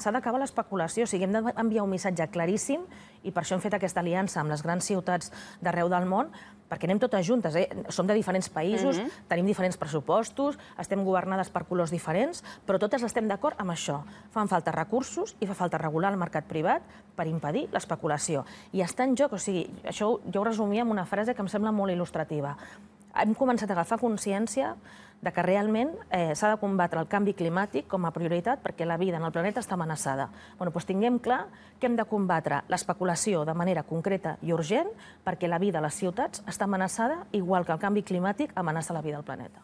S'ha d'acabar l'especulació, o sigui, hem d'enviar un missatge claríssim i per això hem fet aquesta aliança amb les grans ciutats d'arreu del món, perquè anem totes juntes, eh? som de diferents països, mm -hmm. tenim diferents pressupostos, estem governades per colors diferents, però totes estem d'acord amb això. Fan falta recursos i fa falta regular el mercat privat per impedir l'especulació. I està en joc, o sigui, això jo ho resumia amb una frase que em sembla molt il·lustrativa hem començat a agafar consciència de que realment eh, s'ha de combatre el canvi climàtic com a prioritat perquè la vida en el planeta està amenaçada. Bueno, doncs tinguem clar que hem de combatre l'especulació de manera concreta i urgent perquè la vida a les ciutats està amenaçada igual que el canvi climàtic amenaça la vida al planeta.